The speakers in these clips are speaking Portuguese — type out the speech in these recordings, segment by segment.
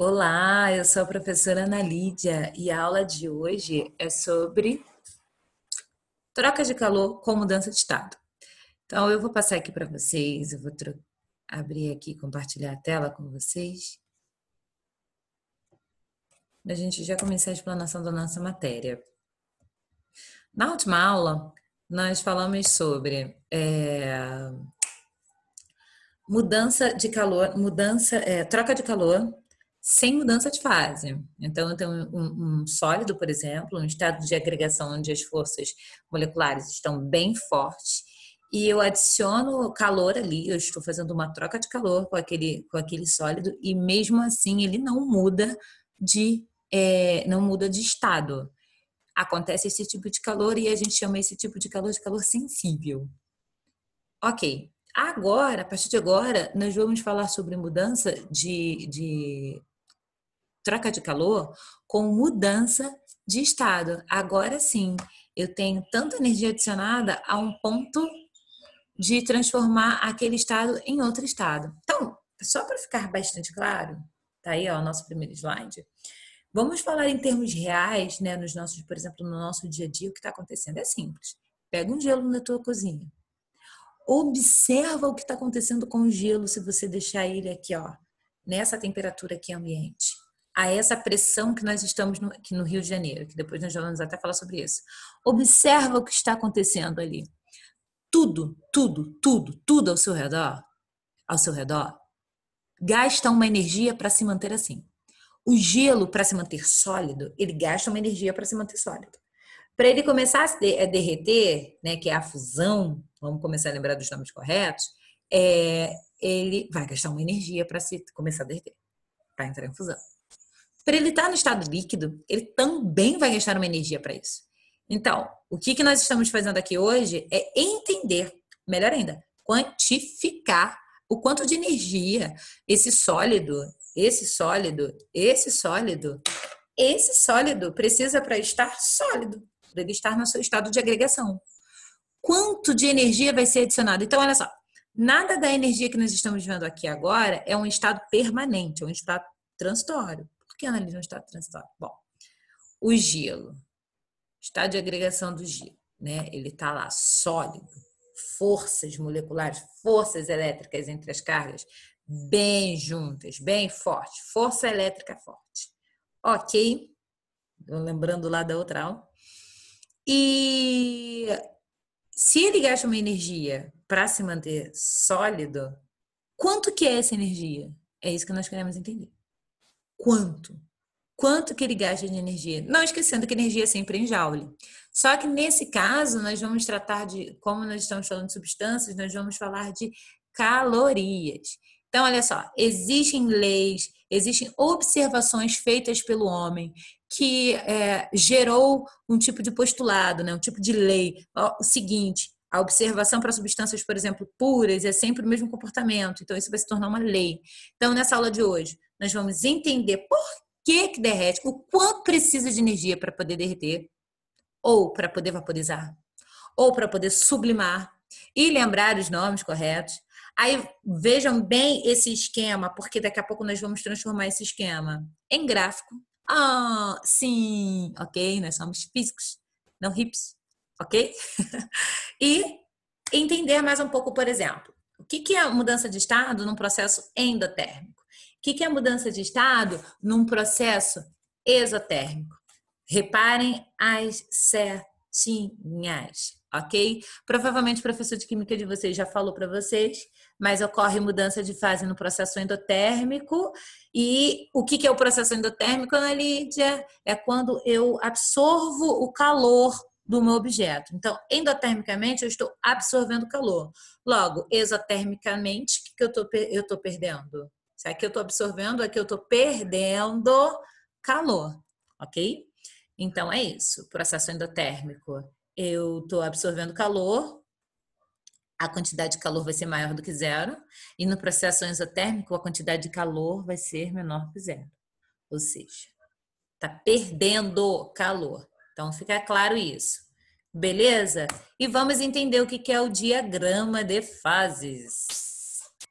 Olá, eu sou a professora Ana Lídia e a aula de hoje é sobre troca de calor com mudança de estado. Então, eu vou passar aqui para vocês, eu vou abrir aqui, compartilhar a tela com vocês. A gente já começar a explanação da nossa matéria. Na última aula, nós falamos sobre é, mudança de calor, mudança, é, troca de calor sem mudança de fase. Então, eu tenho um, um sólido, por exemplo, um estado de agregação onde as forças moleculares estão bem fortes e eu adiciono calor ali, eu estou fazendo uma troca de calor com aquele, com aquele sólido e mesmo assim ele não muda de é, não muda de estado. Acontece esse tipo de calor e a gente chama esse tipo de calor de calor sensível. Ok, Agora, a partir de agora, nós vamos falar sobre mudança de, de troca de calor com mudança de estado. Agora sim, eu tenho tanta energia adicionada a um ponto de transformar aquele estado em outro estado. Então, só para ficar bastante claro, tá aí ó, o nosso primeiro slide. Vamos falar em termos reais, né, nos nossos, por exemplo, no nosso dia a dia, o que está acontecendo é simples. Pega um gelo na tua cozinha, observa o que está acontecendo com o gelo se você deixar ele aqui, ó, nessa temperatura aqui ambiente a essa pressão que nós estamos no, aqui no Rio de Janeiro, que depois nós vamos até falar sobre isso. Observa o que está acontecendo ali. Tudo, tudo, tudo, tudo ao seu redor, ao seu redor, gasta uma energia para se manter assim. O gelo para se manter sólido, ele gasta uma energia para se manter sólido. Para ele começar a derreter, né, que é a fusão, vamos começar a lembrar dos nomes corretos, é, ele vai gastar uma energia para se começar a derreter, para entrar em fusão. Para ele estar tá no estado líquido, ele também vai gastar uma energia para isso. Então, o que, que nós estamos fazendo aqui hoje é entender, melhor ainda, quantificar o quanto de energia esse sólido, esse sólido, esse sólido, esse sólido precisa para estar sólido, para ele estar no seu estado de agregação, quanto de energia vai ser adicionado. Então, olha só, nada da energia que nós estamos vendo aqui agora é um estado permanente, é um estado transitório. Por que analisa um estado transitório? Bom, o gelo, estado de agregação do gelo, né? Ele está lá sólido, forças moleculares, forças elétricas entre as cargas bem juntas, bem forte, força elétrica forte. Ok? Lembrando lá da outra aula. E se ele gasta uma energia para se manter sólido, quanto que é essa energia? É isso que nós queremos entender. Quanto? Quanto que ele gasta de energia? Não esquecendo que energia é sempre em joule. Só que nesse caso, nós vamos tratar de, como nós estamos falando de substâncias, nós vamos falar de calorias. Então, olha só, existem leis, existem observações feitas pelo homem que é, gerou um tipo de postulado, né, um tipo de lei. O seguinte, a observação para substâncias, por exemplo, puras é sempre o mesmo comportamento, então isso vai se tornar uma lei. Então, nessa aula de hoje, nós vamos entender por que, que derrete, o quanto precisa de energia para poder derreter, ou para poder vaporizar, ou para poder sublimar, e lembrar os nomes corretos Aí vejam bem esse esquema, porque daqui a pouco nós vamos transformar esse esquema em gráfico. Ah, sim, ok, nós somos físicos, não hips, ok? e entender mais um pouco, por exemplo, o que é mudança de estado num processo endotérmico? O que é mudança de estado num processo exotérmico? Reparem as setinhas, ok? Provavelmente o professor de química de vocês já falou para vocês mas ocorre mudança de fase no processo endotérmico. E o que é o processo endotérmico, Ana Lídia? É quando eu absorvo o calor do meu objeto. Então, endotermicamente, eu estou absorvendo calor. Logo, exotermicamente, o que eu estou perdendo? Se aqui é eu estou absorvendo, aqui é eu estou perdendo calor, ok? Então, é isso, processo endotérmico. Eu estou absorvendo calor, a quantidade de calor vai ser maior do que zero, e no processo isotérmico a quantidade de calor vai ser menor que zero. Ou seja, está perdendo calor. Então fica claro isso. Beleza? E vamos entender o que é o diagrama de fases.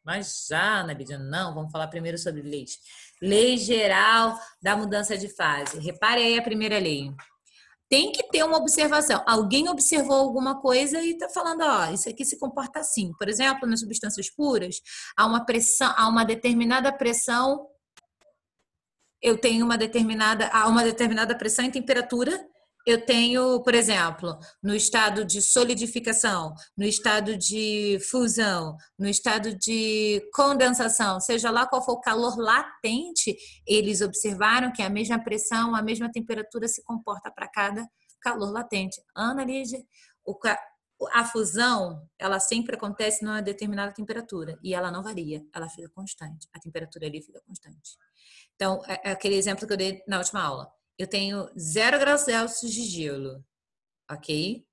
Mas já, na Nabidia, não, vamos falar primeiro sobre leis. Lei geral da mudança de fase. Repare aí a primeira lei tem que ter uma observação. Alguém observou alguma coisa e está falando, ó, isso aqui se comporta assim. Por exemplo, nas substâncias puras, há uma pressão, há uma determinada pressão, eu tenho uma determinada, há uma determinada pressão e temperatura eu tenho, por exemplo, no estado de solidificação, no estado de fusão, no estado de condensação, seja lá qual for o calor latente, eles observaram que a mesma pressão, a mesma temperatura se comporta para cada calor latente. Ana Lídia, a fusão, ela sempre acontece numa determinada temperatura e ela não varia, ela fica constante. A temperatura ali fica constante. Então, é, é aquele exemplo que eu dei na última aula eu tenho zero graus Celsius de gelo, ok?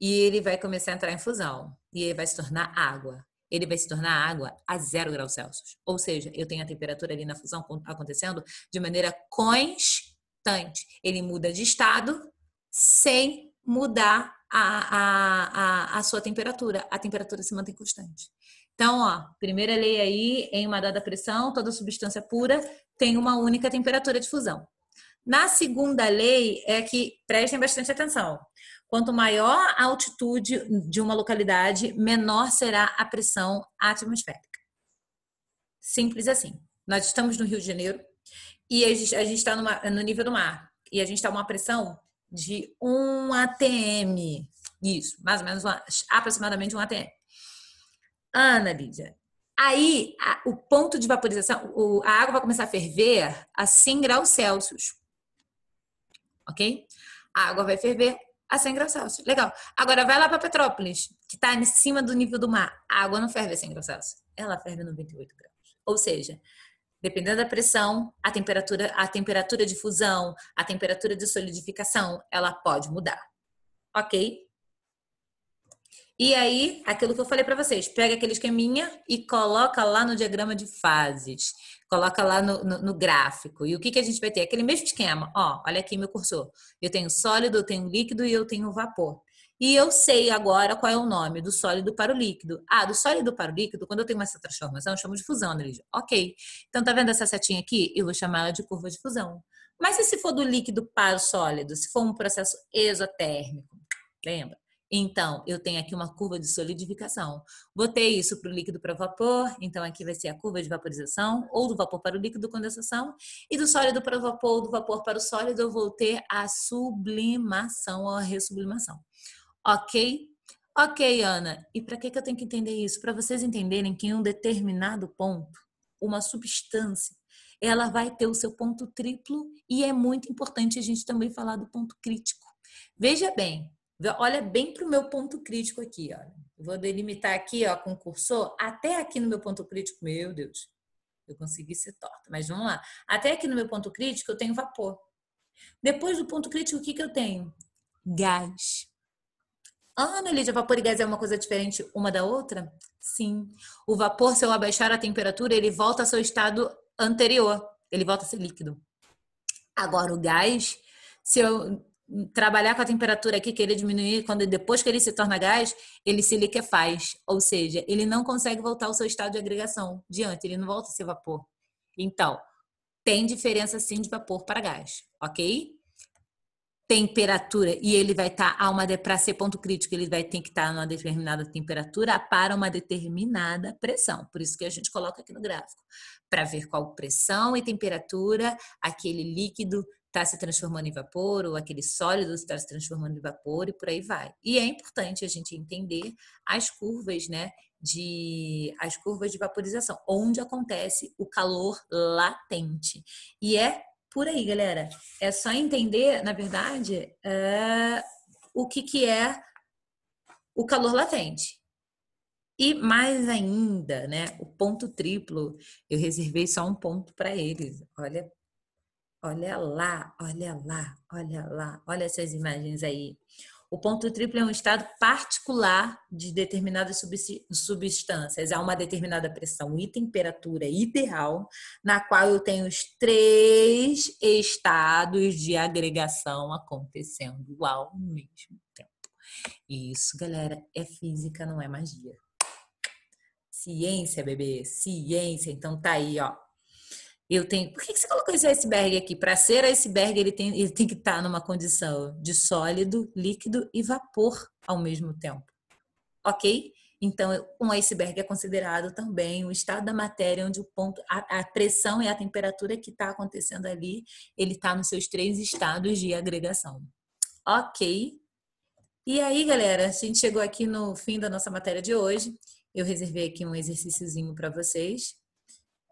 E ele vai começar a entrar em fusão e ele vai se tornar água. Ele vai se tornar água a zero graus Celsius. Ou seja, eu tenho a temperatura ali na fusão acontecendo de maneira constante. Ele muda de estado sem mudar a, a, a, a sua temperatura. A temperatura se mantém constante. Então, ó, primeira lei aí, em uma dada pressão, toda substância pura tem uma única temperatura de fusão. Na segunda lei é que prestem bastante atenção. Quanto maior a altitude de uma localidade, menor será a pressão atmosférica. Simples assim. Nós estamos no Rio de Janeiro e a gente está no nível do mar. E a gente está uma pressão de 1 ATM. Isso, mais ou menos uma, aproximadamente 1 ATM. Ana Lídia, aí a, o ponto de vaporização, o, a água vai começar a ferver a 100 graus Celsius ok? A água vai ferver a 100 graus Celsius. Legal. Agora vai lá para Petrópolis, que está em cima do nível do mar. A água não ferve a 100 graus Celsius. Ela ferve a 98 graus. Ou seja, dependendo da pressão, a temperatura, a temperatura de fusão, a temperatura de solidificação, ela pode mudar. OK? E aí, aquilo que eu falei para vocês, pega aquele esqueminha e coloca lá no diagrama de fases coloca lá no, no, no gráfico. E o que, que a gente vai ter? Aquele mesmo esquema. Ó, olha aqui meu cursor. Eu tenho sólido, eu tenho líquido e eu tenho vapor. E eu sei agora qual é o nome do sólido para o líquido. Ah, do sólido para o líquido, quando eu tenho essa transformação, eu chamo de fusão, né, Lígia? Ok. Então, tá vendo essa setinha aqui? Eu vou chamar ela de curva de fusão. Mas e se for do líquido para o sólido? Se for um processo exotérmico? Lembra? Então, eu tenho aqui uma curva de solidificação. Botei isso para o líquido para vapor, então aqui vai ser a curva de vaporização, ou do vapor para o líquido, condensação, e do sólido para o vapor, ou do vapor para o sólido, eu vou ter a sublimação ou a ressublimação. Ok? Ok, Ana. E para que, que eu tenho que entender isso? Para vocês entenderem que em um determinado ponto, uma substância, ela vai ter o seu ponto triplo e é muito importante a gente também falar do ponto crítico. Veja bem, Olha bem para o meu ponto crítico aqui, olha. vou delimitar aqui, ó, com o cursor, até aqui no meu ponto crítico, meu Deus, eu consegui ser torta, mas vamos lá. Até aqui no meu ponto crítico, eu tenho vapor. Depois do ponto crítico, o que, que eu tenho? Gás. Ana, Lídia, vapor e gás é uma coisa diferente uma da outra? Sim. O vapor, se eu abaixar a temperatura, ele volta ao seu estado anterior. Ele volta a ser líquido. Agora, o gás, se eu trabalhar com a temperatura aqui, querer diminuir, quando depois que ele se torna gás, ele se liquefaz, ou seja, ele não consegue voltar ao seu estado de agregação diante, ele não volta a ser vapor. Então, tem diferença sim de vapor para gás, ok? Temperatura, e ele vai estar tá a uma para ser ponto crítico, ele vai ter que estar tá uma determinada temperatura para uma determinada pressão. Por isso que a gente coloca aqui no gráfico, para ver qual pressão e temperatura aquele líquido está se transformando em vapor, ou aquele sólido está se transformando em vapor, e por aí vai. E é importante a gente entender as curvas, né? De as curvas de vaporização, onde acontece o calor latente. E é por aí, galera. É só entender, na verdade, é, o que, que é o calor latente. E mais ainda, né? O ponto triplo, eu reservei só um ponto para eles. Olha Olha lá, olha lá, olha lá, olha essas imagens aí. O ponto triplo é um estado particular de determinadas substâncias a uma determinada pressão e temperatura ideal, na qual eu tenho os três estados de agregação acontecendo ao mesmo tempo. Isso, galera, é física, não é magia. Ciência, bebê, ciência. Então tá aí, ó, eu tenho. Por que, você colocou esse iceberg aqui? Para ser iceberg, ele tem, ele tem que estar tá numa condição de sólido, líquido e vapor ao mesmo tempo. Ok? Então, um iceberg é considerado também o estado da matéria onde o ponto, a, a pressão e a temperatura que está acontecendo ali, ele está nos seus três estados de agregação. Ok. E aí, galera, a gente chegou aqui no fim da nossa matéria de hoje. Eu reservei aqui um exercíciozinho para vocês.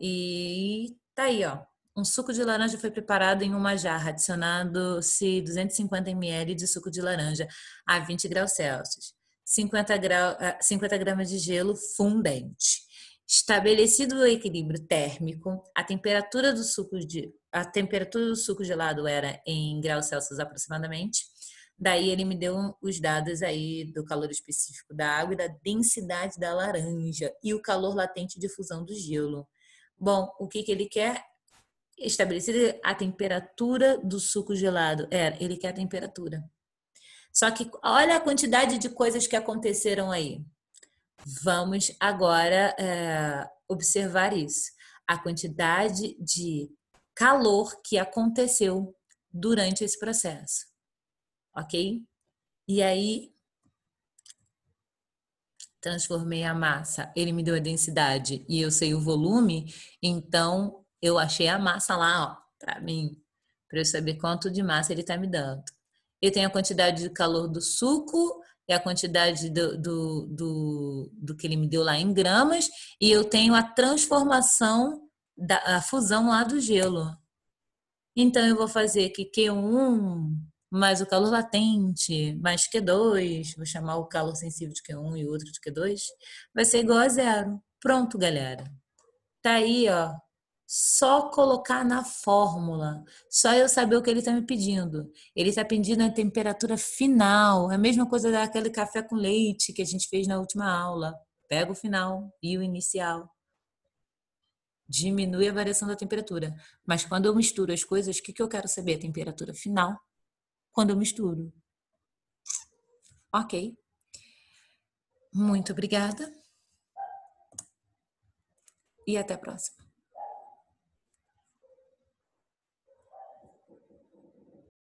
E Tá aí, ó. Um suco de laranja foi preparado em uma jarra, adicionando-se 250 ml de suco de laranja a 20 graus Celsius, 50, grau, 50 ah, gramas de gelo fundente. Estabelecido o equilíbrio térmico, a temperatura do suco de a temperatura do suco gelado era em graus Celsius aproximadamente. Daí ele me deu os dados aí do calor específico da água e da densidade da laranja e o calor latente de fusão do gelo. Bom, o que, que ele quer? Estabelecer a temperatura do suco gelado. É, ele quer a temperatura. Só que olha a quantidade de coisas que aconteceram aí. Vamos agora é, observar isso. A quantidade de calor que aconteceu durante esse processo. Ok? E aí transformei a massa, ele me deu a densidade e eu sei o volume, então eu achei a massa lá, ó, para mim, para eu saber quanto de massa ele está me dando. Eu tenho a quantidade de calor do suco e a quantidade do, do, do, do que ele me deu lá em gramas, e eu tenho a transformação, da, a fusão lá do gelo. Então, eu vou fazer aqui Q1 mas o calor latente mais Q2, vou chamar o calor sensível de Q1 e o outro de Q2, vai ser igual a zero. Pronto, galera. Tá aí, ó. Só colocar na fórmula. Só eu saber o que ele está me pedindo. Ele está pedindo a temperatura final. É a mesma coisa daquele café com leite que a gente fez na última aula. Pega o final e o inicial. Diminui a variação da temperatura. Mas quando eu misturo as coisas, o que, que eu quero saber? A temperatura final quando eu misturo. Ok. Muito obrigada. E até a próxima.